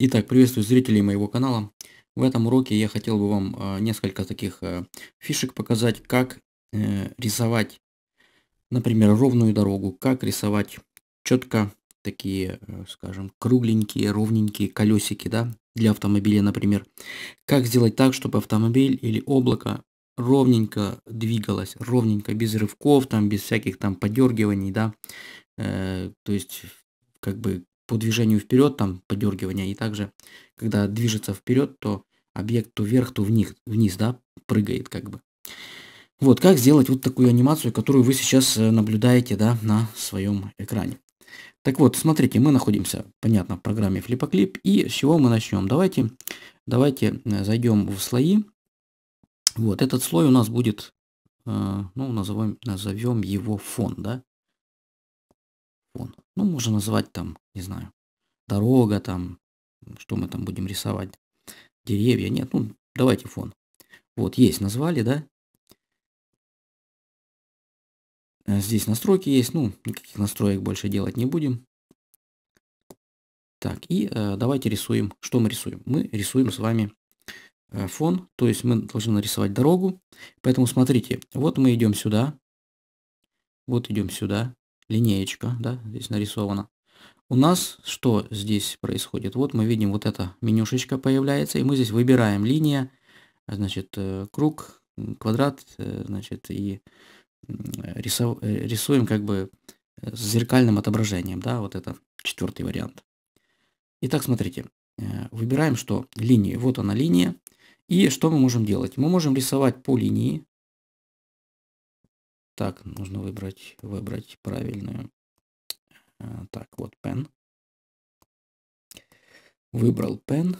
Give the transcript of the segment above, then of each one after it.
Итак, приветствую зрителей моего канала. В этом уроке я хотел бы вам а, несколько таких а, фишек показать, как э, рисовать, например, ровную дорогу, как рисовать четко такие, э, скажем, кругленькие, ровненькие колесики, да, для автомобиля, например. Как сделать так, чтобы автомобиль или облако ровненько двигалось, ровненько, без рывков, там, без всяких там подергиваний, да, э, то есть как бы по движению вперед, там подергивание, и также, когда движется вперед, то объект то вверх, то вниз, вниз, да, прыгает как бы. Вот, как сделать вот такую анимацию, которую вы сейчас э, наблюдаете, да, на своем экране. Так вот, смотрите, мы находимся, понятно, в программе Flipoclip, и с чего мы начнем? Давайте, давайте э, зайдем в слои. Вот, этот слой у нас будет, э, ну, назовем, назовем его фон, да фон. Ну, можно назвать там, не знаю, дорога там, что мы там будем рисовать, деревья, нет, ну, давайте фон. Вот, есть, назвали, да? Э, здесь настройки есть, ну, никаких настроек больше делать не будем. Так, и э, давайте рисуем. Что мы рисуем? Мы рисуем с вами э, фон, то есть мы должны нарисовать дорогу. Поэтому смотрите, вот мы идем сюда, вот идем сюда, линеечка, да, здесь нарисована. У нас что здесь происходит? Вот мы видим, вот эта менюшечка появляется, и мы здесь выбираем линия, значит, э, круг, квадрат, э, значит, и э, рисуем как бы с зеркальным отображением, да, вот это четвертый вариант. Итак, смотрите, выбираем что? Линию. Вот она линия. И что мы можем делать? Мы можем рисовать по линии, так, нужно выбрать, выбрать правильную. Э, так, вот пен. Выбрал пен.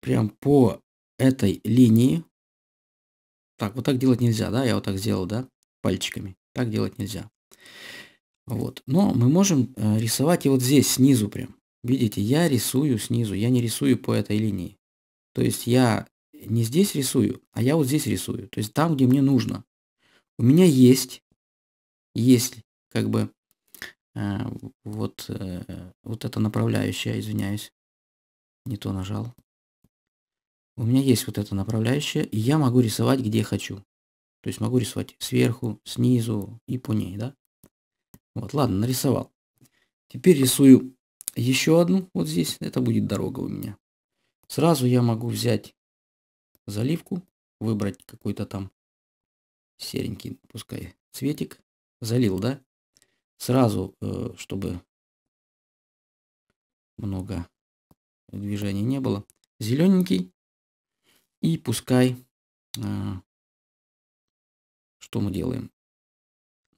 Прям по этой линии. Так, вот так делать нельзя, да? Я вот так сделал, да? Пальчиками. Так делать нельзя. Вот. Но мы можем э, рисовать и вот здесь, снизу прям. Видите, я рисую снизу, я не рисую по этой линии. То есть я не здесь рисую, а я вот здесь рисую. То есть там, где мне нужно. У меня есть, есть как бы э, вот, э, вот эта направляющая, извиняюсь, не то нажал. У меня есть вот эта направляющая, и я могу рисовать, где хочу. То есть могу рисовать сверху, снизу и по ней, да? Вот, ладно, нарисовал. Теперь рисую еще одну вот здесь. Это будет дорога у меня. Сразу я могу взять заливку, выбрать какой-то там серенький, пускай, цветик. Залил, да? Сразу, э, чтобы много движений не было. Зелененький. И пускай, э, что мы делаем?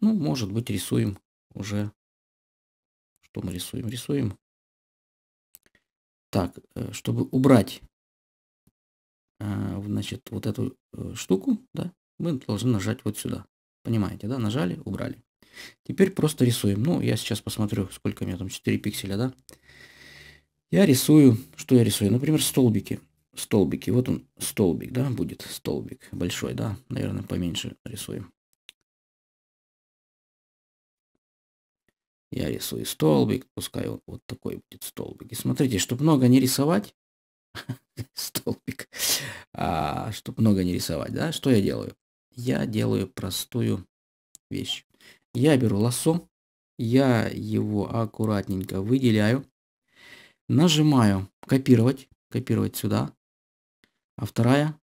Ну, может быть, рисуем уже. Что мы рисуем? Рисуем. Так, э, чтобы убрать а, значит, вот эту э, штуку, да, мы должны нажать вот сюда. Понимаете, да, нажали, убрали. Теперь просто рисуем. Ну, я сейчас посмотрю, сколько у меня там, 4 пикселя, да. Я рисую, что я рисую? Например, столбики. Столбики, вот он, столбик, да, будет столбик большой, да, наверное, поменьше рисуем. Я рисую столбик, пускай вот, вот такой будет столбик. И смотрите, чтобы много не рисовать, столбик, а, чтобы много не рисовать, да, что я делаю? Я делаю простую вещь. Я беру лосо, я его аккуратненько выделяю, нажимаю копировать, копировать сюда, а вторая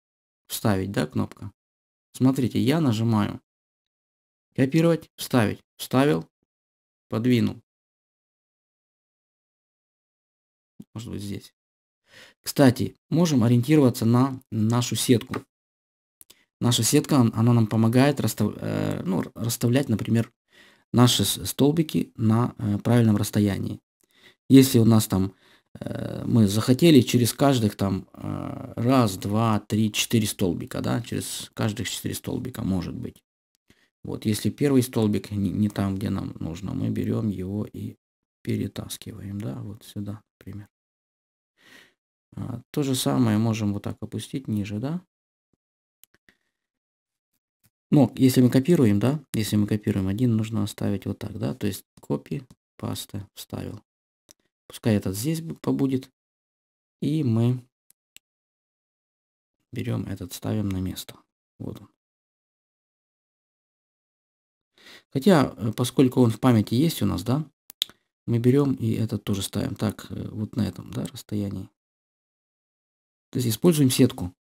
вставить, да, кнопка. Смотрите, я нажимаю копировать, вставить, вставил, подвинул. Может быть здесь. Кстати, можем ориентироваться на нашу сетку. Наша сетка, она нам помогает расстав, э, ну, расставлять, например, наши столбики на э, правильном расстоянии. Если у нас там э, мы захотели через каждых там раз, два, три, четыре столбика, да, через каждых четыре столбика может быть. Вот если первый столбик не, не там, где нам нужно, мы берем его и перетаскиваем, да, вот сюда, например. А, то же самое можем вот так опустить ниже, да? Но если мы копируем, да, если мы копируем один, нужно оставить вот так, да, то есть копи, паста, вставил. Пускай этот здесь побудет. И мы берем этот, ставим на место. Вот он. Хотя, э, поскольку он в памяти есть у нас, да, мы берем и этот тоже ставим. Так, э, вот на этом, да, расстоянии. То есть используем сетку.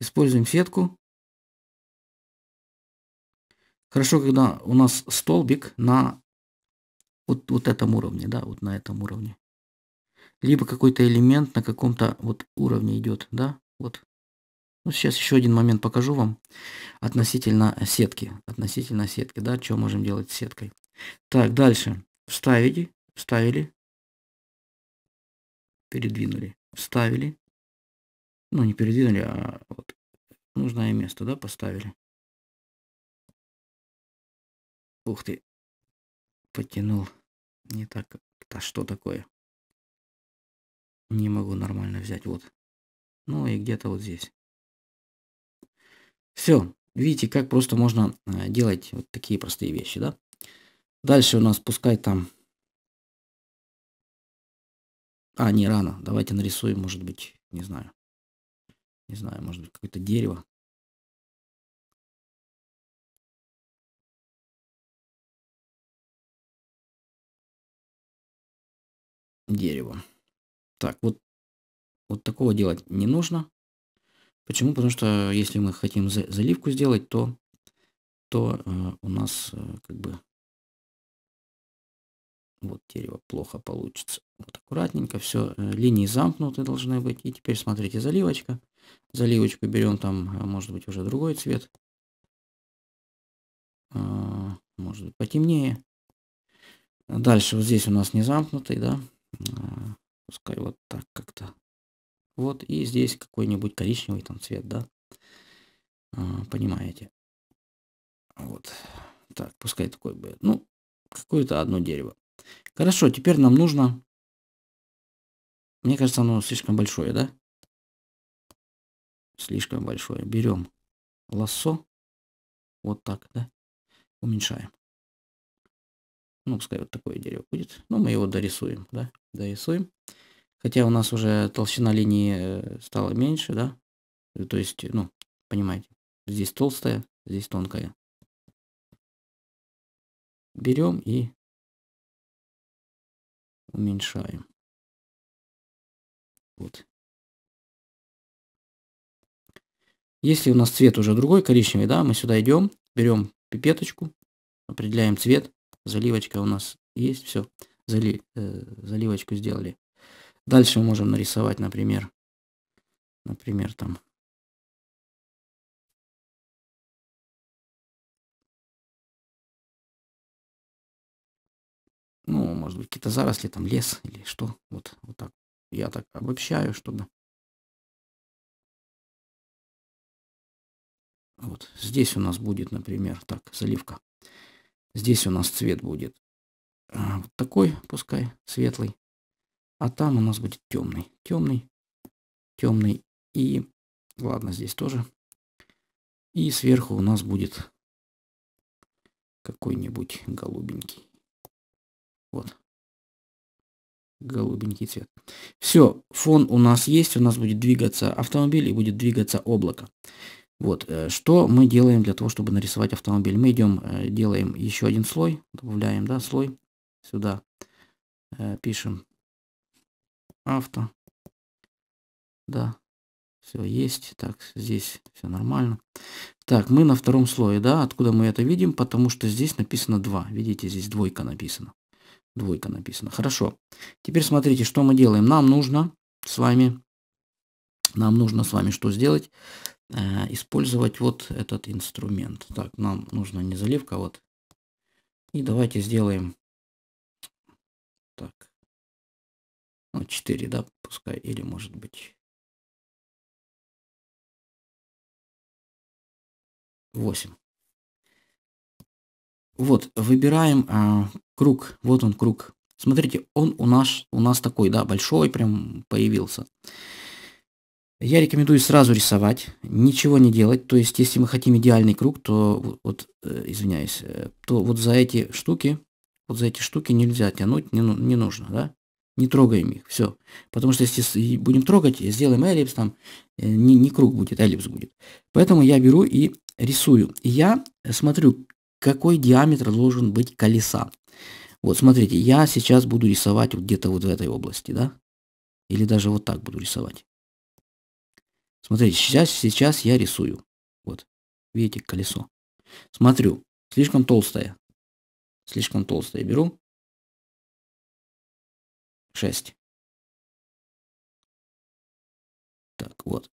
Используем сетку. Хорошо, когда у нас столбик на вот, вот этом уровне, да, вот на этом уровне. Либо какой-то элемент на каком-то вот уровне идет, да, вот. Ну, сейчас еще один момент покажу вам относительно сетки. Относительно сетки, да, что можем делать с сеткой. Так, дальше. Вставили, вставили, передвинули, вставили, ну, не передвинули, а вот нужное место, да, поставили. Ух ты, потянул. Не так, да что такое? Не могу нормально взять, вот. Ну и где-то вот здесь. Все, видите, как просто можно э, делать вот такие простые вещи, да? Дальше у нас пускай там... А, не рано. Давайте нарисуем, может быть, не знаю не знаю, может быть, какое-то дерево. Дерево. Так, вот, вот такого делать не нужно. Почему? Потому что если мы хотим за, заливку сделать, то, то э, у нас э, как бы вот дерево плохо получится. Вот аккуратненько все, э, линии замкнуты должны быть. И теперь смотрите, заливочка заливочку берем там, а, может быть, уже другой цвет. А, может быть, потемнее. Дальше вот здесь у нас не замкнутый, да. А, пускай вот так как-то. Вот, и здесь какой-нибудь коричневый там цвет, да. Понимаете. Вот. Так, пускай такой будет. Ну, какое-то одно дерево. Хорошо, теперь нам нужно... Мне кажется, оно слишком большое, да? Слишком большое. Берем лосо Вот так, да? Уменьшаем. Ну, пускай вот такое дерево будет. Но ну, мы его дорисуем, да? Дорисуем. Хотя у нас уже толщина линии э, стала меньше, да? То есть, ну, понимаете, здесь толстая, здесь тонкая. Берем и уменьшаем. Вот. Если у нас цвет уже другой, коричневый, да, мы сюда идем, берем пипеточку, определяем цвет, заливочка у нас есть, все, зали, э, заливочку сделали. Дальше мы можем нарисовать, например, например, там, ну, может быть, какие-то заросли, там лес или что. Вот, вот так. Я так обобщаю, чтобы Вот здесь у нас будет, например, так, заливка. Здесь у нас цвет будет э, вот такой, пускай, светлый. А там у нас будет темный, темный, темный. И, ладно, здесь тоже. И сверху у нас будет какой-нибудь голубенький. Вот. Голубенький цвет. Все, фон у нас есть, у нас будет двигаться автомобиль и будет двигаться облако. Вот, э, что мы делаем для того, чтобы нарисовать автомобиль? Мы идем, э, делаем еще один слой, добавляем, да, слой сюда, э, пишем авто, да, все есть, так, здесь все нормально. Так, мы на втором слое, да, откуда мы это видим? Потому что здесь написано 2, видите, здесь двойка написана, двойка написана. Хорошо, теперь смотрите, что мы делаем. Нам нужно с вами, нам нужно с вами что сделать? Э, использовать вот этот инструмент. Так, нам нужна не заливка, вот. И давайте сделаем так. Ну, 4, да, пускай, или может быть 8. Вот, выбираем а, круг. Вот он круг. Смотрите, он у нас, у нас такой, да, большой прям появился. Я рекомендую сразу рисовать, ничего не делать. То есть, если мы хотим идеальный круг, то вот, э, извиняюсь, э, то вот за эти штуки, вот за эти штуки нельзя тянуть, не, ну, не нужно, да? Не трогаем их, все. Потому что если будем трогать, сделаем эллипс, там э, не, не круг будет, эллипс будет. Поэтому я беру и рисую. Я смотрю, какой диаметр должен быть колеса. Вот, смотрите, я сейчас буду рисовать вот где-то вот в этой области, да? Или даже вот так буду рисовать. Смотрите, сейчас, сейчас я рисую. Вот. Видите, колесо. Смотрю. Слишком толстое, Слишком толстое, Беру. 6. Так, вот.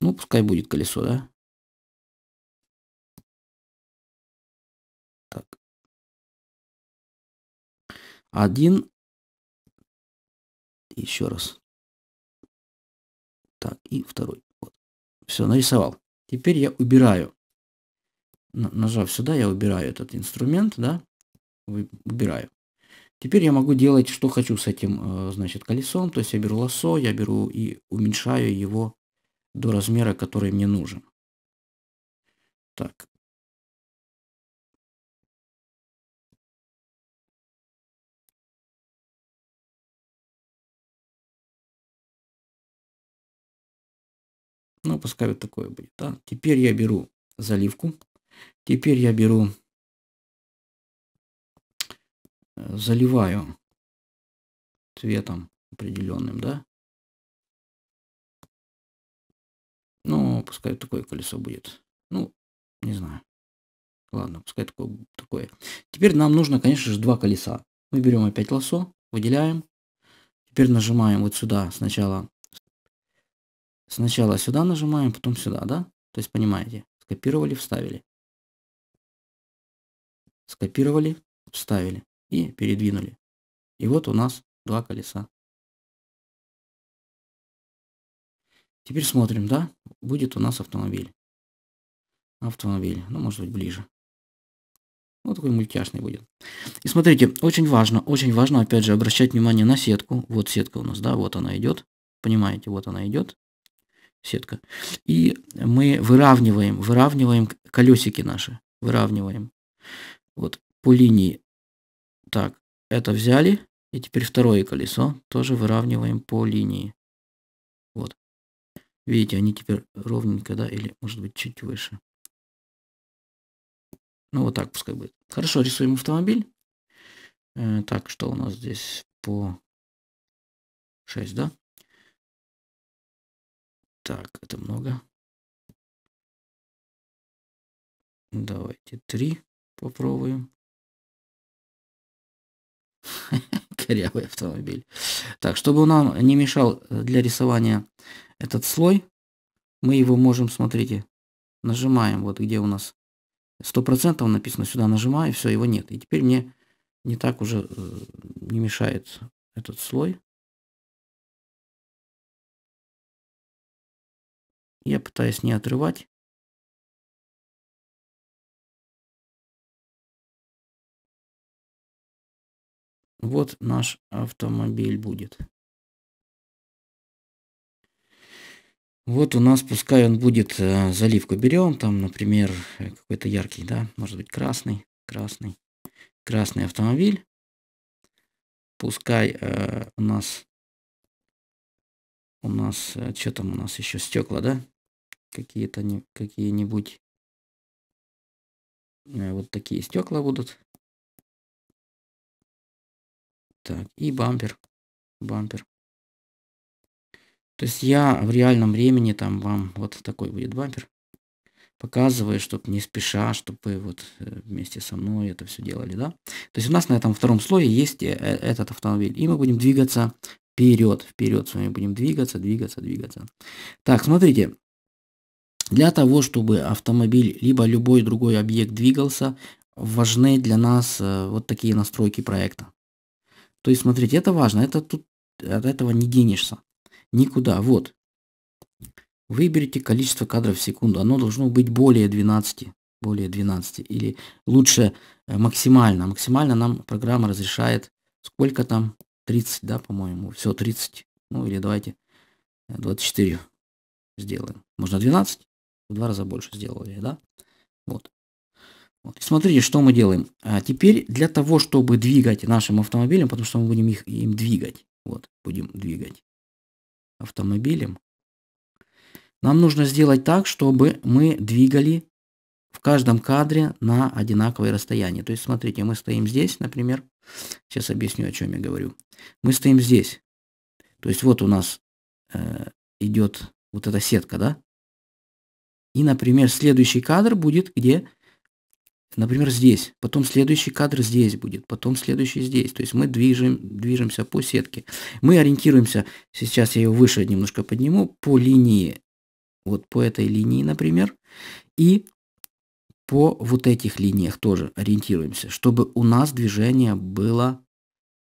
Ну, пускай будет колесо, да? Так. Один. Еще раз. Так, и второй. Вот. Все, нарисовал. Теперь я убираю. Нажав сюда, я убираю этот инструмент, да, убираю. Теперь я могу делать, что хочу с этим, э, значит, колесом. То есть я беру лосо, я беру и уменьшаю его до размера, который мне нужен. Так, Ну, пускай вот такое будет. Да? Теперь я беру заливку. Теперь я беру, э, заливаю цветом определенным, да. Ну, пускай такое колесо будет. Ну, не знаю. Ладно, пускай такое, такое. Теперь нам нужно, конечно же, два колеса. Мы берем опять лосо, выделяем. Теперь нажимаем вот сюда сначала Сначала сюда нажимаем, потом сюда, да? То есть понимаете, скопировали, вставили. Скопировали, вставили и передвинули. И вот у нас два колеса. Теперь смотрим, да? Будет у нас автомобиль. Автомобиль, ну может быть ближе. Вот такой мультяшный будет. И смотрите, очень важно, очень важно, опять же, обращать внимание на сетку. Вот сетка у нас, да, вот она идет. Понимаете, вот она идет сетка. И мы выравниваем, выравниваем колесики наши, выравниваем. Вот по линии. Так, это взяли, и теперь второе колесо тоже выравниваем по линии. Вот. Видите, они теперь ровненько, да, или может быть чуть выше. Ну вот так пускай будет. Хорошо, рисуем автомобиль. Э, так, что у нас здесь по 6, да? Так, это много. Давайте три попробуем. Корявый автомобиль. Так, чтобы он нам не мешал э, для рисования этот слой, мы его можем, смотрите, нажимаем, вот где у нас 100% написано, сюда нажимаю, все, его нет. И теперь мне не так уже э, не мешает этот слой. Я пытаюсь не отрывать. Вот наш автомобиль будет. Вот у нас, пускай он будет, э, заливку берем, там, например, какой-то яркий, да, может быть, красный, красный, красный автомобиль. Пускай э, у нас, у нас, э, что там у нас еще, стекла, да? какие-то какие-нибудь э, вот такие стекла будут. Так, и бампер. Бампер. То есть я в реальном времени там вам вот такой будет бампер показываю, чтобы не спеша, чтобы вы вот э, вместе со мной это все делали, да. То есть у нас на этом втором слое есть э, этот автомобиль, и мы будем двигаться вперед, вперед с вами будем двигаться, двигаться, двигаться. Так, смотрите, для того, чтобы автомобиль либо любой другой объект двигался, важны для нас э, вот такие настройки проекта. То есть, смотрите, это важно, это тут от этого не денешься. Никуда. Вот. Выберите количество кадров в секунду. Оно должно быть более 12. Более 12. Или лучше э, максимально. Максимально нам программа разрешает сколько там? 30, да, по-моему. Все, 30. Ну или давайте 24 э, сделаем. Можно 12. В два раза больше сделали, да? Вот. вот. Смотрите, что мы делаем. А теперь для того, чтобы двигать нашим автомобилем, потому что мы будем их, им двигать. Вот, будем двигать автомобилем. Нам нужно сделать так, чтобы мы двигали в каждом кадре на одинаковое расстояние. То есть, смотрите, мы стоим здесь, например. Сейчас объясню, о чем я говорю. Мы стоим здесь. То есть, вот у нас э, идет вот эта сетка, да? И, например, следующий кадр будет где? Например, здесь. Потом следующий кадр здесь будет. Потом следующий здесь. То есть мы движем, движемся по сетке. Мы ориентируемся, сейчас я ее выше немножко подниму, по линии. Вот по этой линии, например. И по вот этих линиях тоже ориентируемся, чтобы у нас движение было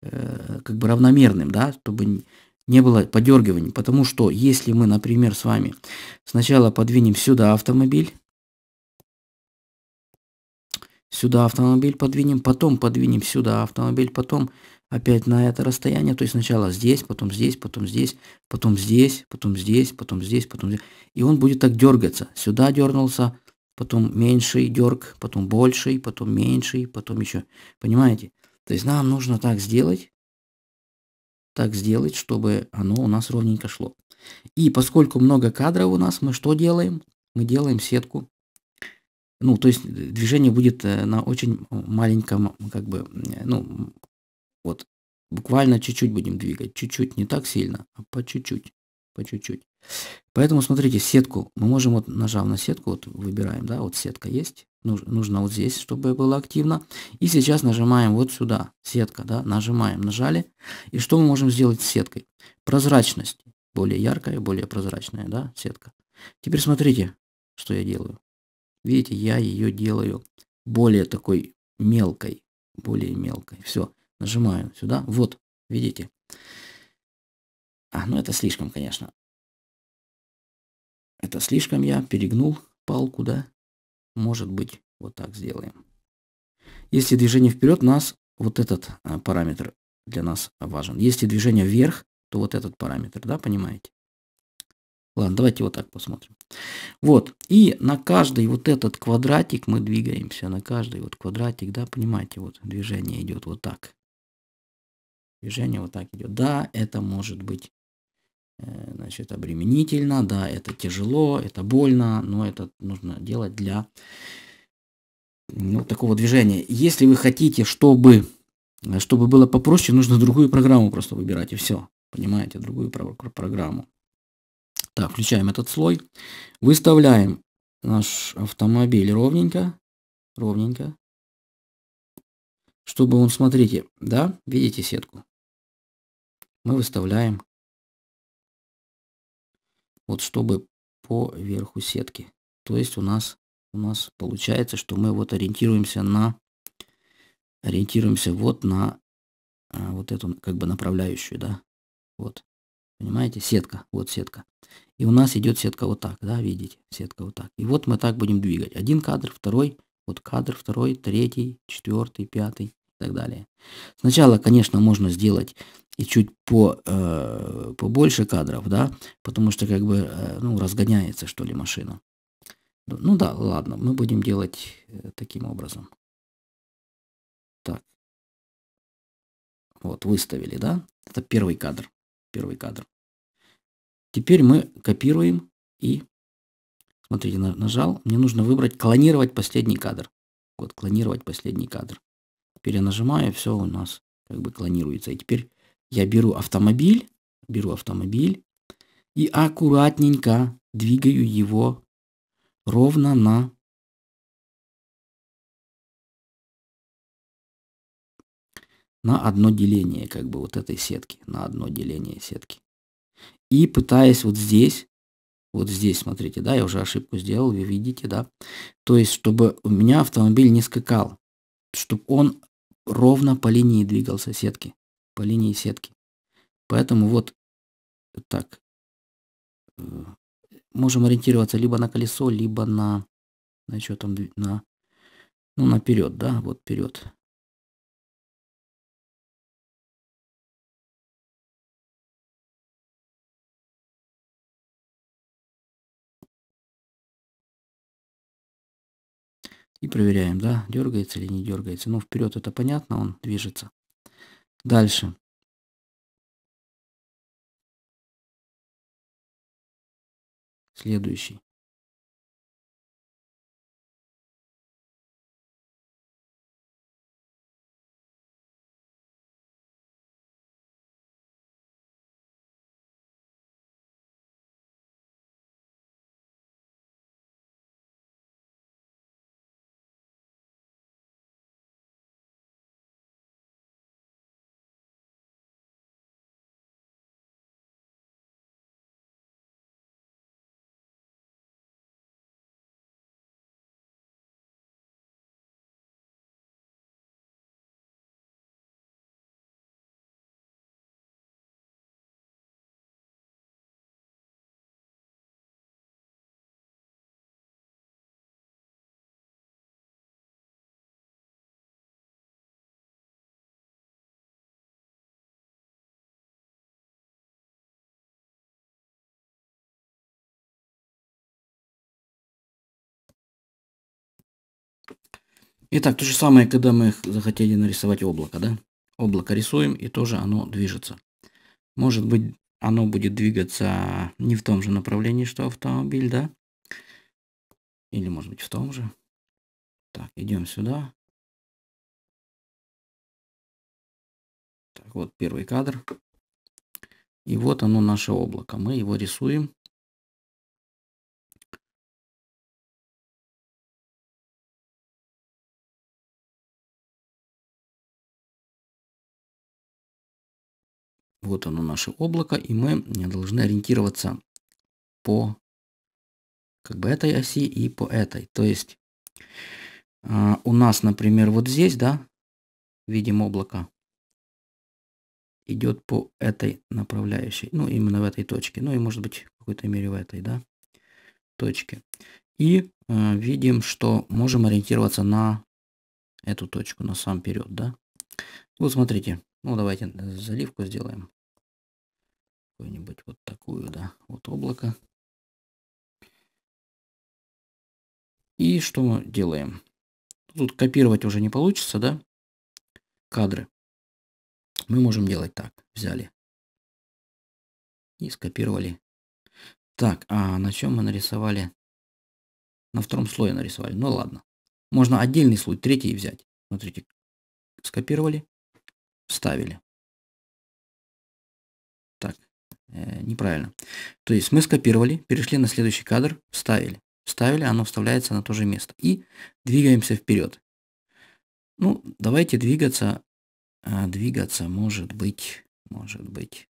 э, как бы равномерным, да, чтобы не было подергиваний, потому что если мы, например, с вами сначала подвинем сюда автомобиль, сюда автомобиль подвинем, потом подвинем сюда автомобиль, потом опять на это расстояние, то есть сначала здесь, потом здесь, потом здесь, потом здесь, потом здесь, потом здесь, потом здесь, и он будет так дергаться, сюда дернулся, потом меньший дерг, потом больший, потом меньший, потом еще, понимаете? То есть нам нужно так сделать, так сделать, чтобы оно у нас ровненько шло. И поскольку много кадров у нас, мы что делаем? Мы делаем сетку. Ну, то есть э, движение будет э, на очень э, маленьком, как бы, ну, вот, буквально чуть-чуть будем двигать. Чуть-чуть, не так сильно, а по чуть-чуть, по чуть-чуть. Поэтому, смотрите, сетку, мы можем, вот нажав на сетку, вот выбираем, да, вот сетка есть, нужно вот здесь, чтобы было активно. И сейчас нажимаем вот сюда, сетка, да, нажимаем, нажали. И что мы можем сделать с сеткой? Прозрачность, более яркая, более прозрачная, да, сетка. Теперь смотрите, что я делаю. Видите, я ее делаю более такой мелкой, более мелкой. Все, нажимаю сюда, вот, видите. А, ну это слишком, конечно. Это слишком я перегнул палку, да? Может быть, вот так сделаем. Если движение вперед, нас вот этот а, параметр для нас важен. Если движение вверх, то вот этот параметр, да, понимаете? Ладно, давайте вот так посмотрим. Вот, и на каждый вот этот квадратик мы двигаемся, на каждый вот квадратик, да, понимаете, вот движение идет вот так. Движение вот так идет. Да, это может быть, э, значит, обременительно, да, это тяжело, это больно, но это нужно делать для ну, такого движения. Если вы хотите, чтобы, э, чтобы было попроще, нужно другую программу просто выбирать и все. Понимаете, другую программу. Так, включаем этот слой. Выставляем наш автомобиль ровненько. Ровненько. Чтобы он, смотрите, да, видите сетку? Мы выставляем вот чтобы по верху сетки. То есть у нас у нас получается, что мы вот ориентируемся на ориентируемся вот на а, вот эту как бы направляющую, да, вот, понимаете, сетка, вот сетка. И у нас идет сетка вот так, да, видите, сетка вот так. И вот мы так будем двигать. Один кадр, второй, вот кадр, второй, третий, четвертый, пятый и так далее. Сначала, конечно, можно сделать и чуть по, э, побольше кадров, да, потому что как бы, э, ну, разгоняется, что ли, машина. Ну, ну да, ладно, мы будем делать э, таким образом. Так. Вот, выставили, да? Это первый кадр. Первый кадр. Теперь мы копируем и... Смотрите, нажал. Мне нужно выбрать клонировать последний кадр. Вот, клонировать последний кадр. Теперь я нажимаю, все у нас как бы клонируется. И теперь я беру автомобиль, беру автомобиль и аккуратненько двигаю его Ровно на... На одно деление, как бы, вот этой сетки. На одно деление сетки. И пытаясь вот здесь вот здесь, смотрите, да, я уже ошибку сделал, вы видите, да. То есть, чтобы у меня автомобиль не скакал, чтобы он ровно по линии двигался сетки, по линии сетки. Поэтому вот так, э, можем ориентироваться либо на колесо, либо на, на что там, на, ну, на вперед, да, вот вперед. И проверяем, да, дергается или не дергается. Ну, вперед это понятно, он движется. Дальше. следующий. Итак, то же самое, когда мы захотели нарисовать облако, да? Облако рисуем, и тоже оно движется. Может быть, оно будет двигаться не в том же направлении, что автомобиль, да? Или, может быть, в том же. Так, идем сюда. Так, вот первый кадр. И вот оно, наше облако. Мы его рисуем. Вот оно наше облако, и мы должны ориентироваться по как бы этой оси и по этой. То есть э, у нас, например, вот здесь, да, видим облако, идет по этой направляющей, ну, именно в этой точке, ну, и, может быть, в какой-то мере в этой, да, точке. И э, видим, что можем ориентироваться на эту точку, на сам вперед, да. Вот смотрите, ну, давайте э, заливку сделаем какую-нибудь вот такую, да, вот облако. И что мы делаем? Тут копировать уже не получится, да, кадры. Мы можем делать так. Взяли и скопировали. Так, а на чем мы нарисовали? На втором слое нарисовали. Ну ладно. Можно отдельный слой, третий взять. Смотрите, скопировали, вставили. э, неправильно. То есть мы скопировали, перешли на следующий кадр, вставили. Вставили, оно вставляется на то же место. И двигаемся вперед. Ну, давайте двигаться. А, двигаться, может быть, может быть.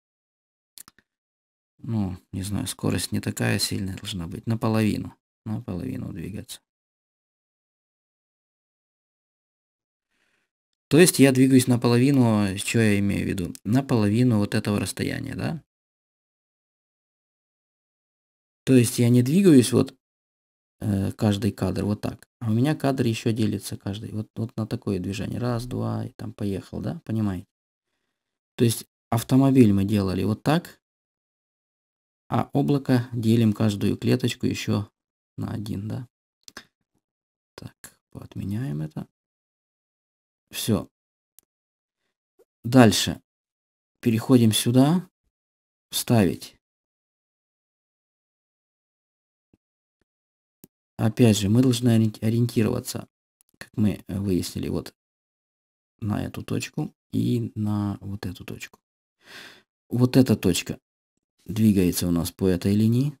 Ну, не знаю, скорость не такая сильная должна быть. Наполовину. Наполовину двигаться. То есть я двигаюсь наполовину, что я имею в виду? Наполовину вот этого расстояния, да? То есть я не двигаюсь вот э, каждый кадр вот так. А у меня кадр еще делится каждый. Вот, вот на такое движение. Раз, два, и там поехал, да? Понимаете? То есть автомобиль мы делали вот так, а облако делим каждую клеточку еще на один, да? Так, отменяем это. Все. Дальше. Переходим сюда. Вставить. Опять же, мы должны ориентироваться, как мы э, выяснили, вот на эту точку и на вот эту точку. Вот эта точка двигается у нас по этой линии,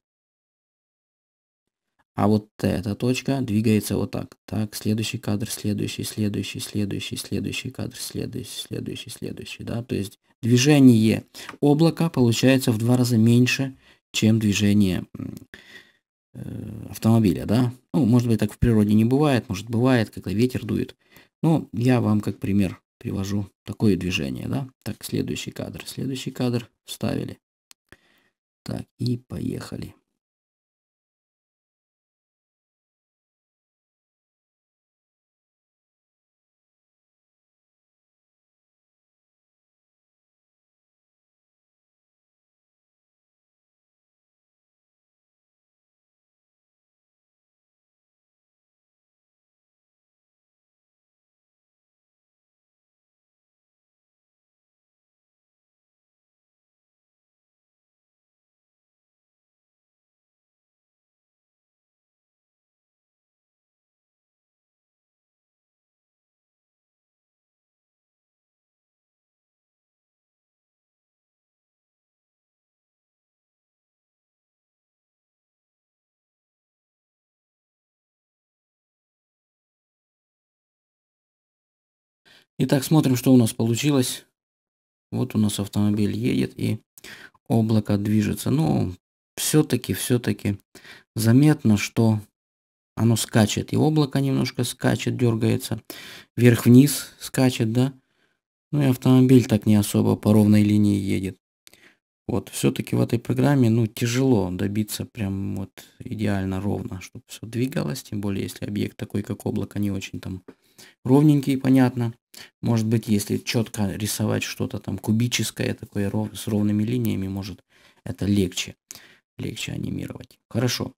а вот эта точка двигается вот так. Так, следующий кадр, следующий, следующий, следующий, следующий кадр, следующий, следующий, следующий. Да? То есть движение облака получается в два раза меньше, чем движение Э, автомобиля, да. Ну, может быть, так в природе не бывает, может, бывает, когда ветер дует. Но ну, я вам как пример привожу такое движение, да. Так, следующий кадр, следующий кадр вставили. Так, и поехали. Итак, смотрим, что у нас получилось. Вот у нас автомобиль едет и облако движется. Ну, все-таки, все-таки заметно, что оно скачет. И облако немножко скачет, дергается. Вверх-вниз скачет, да? Ну и автомобиль так не особо по ровной линии едет. Вот, все-таки в этой программе, ну, тяжело добиться прям вот идеально ровно, чтобы все двигалось, тем более, если объект такой, как облако, не очень там ровненький, понятно. Может быть, если четко рисовать что-то там кубическое, такое ров, с ровными линиями, может, это легче, легче анимировать. Хорошо.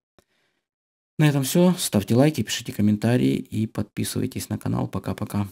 На этом все. Ставьте лайки, пишите комментарии и подписывайтесь на канал. Пока-пока.